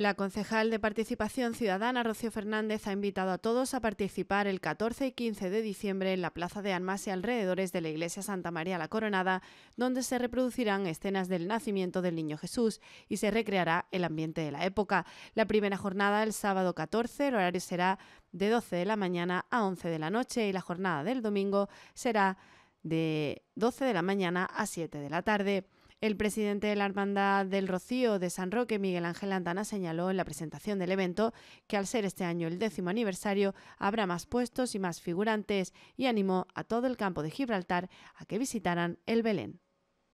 La concejal de Participación Ciudadana, Rocío Fernández, ha invitado a todos a participar el 14 y 15 de diciembre en la Plaza de Armas y alrededores de la Iglesia Santa María la Coronada, donde se reproducirán escenas del nacimiento del Niño Jesús y se recreará el ambiente de la época. La primera jornada el sábado 14, el horario será de 12 de la mañana a 11 de la noche y la jornada del domingo será de 12 de la mañana a 7 de la tarde. El presidente de la Hermandad del Rocío de San Roque, Miguel Ángel Antana, señaló en la presentación del evento que al ser este año el décimo aniversario habrá más puestos y más figurantes y animó a todo el campo de Gibraltar a que visitaran el Belén.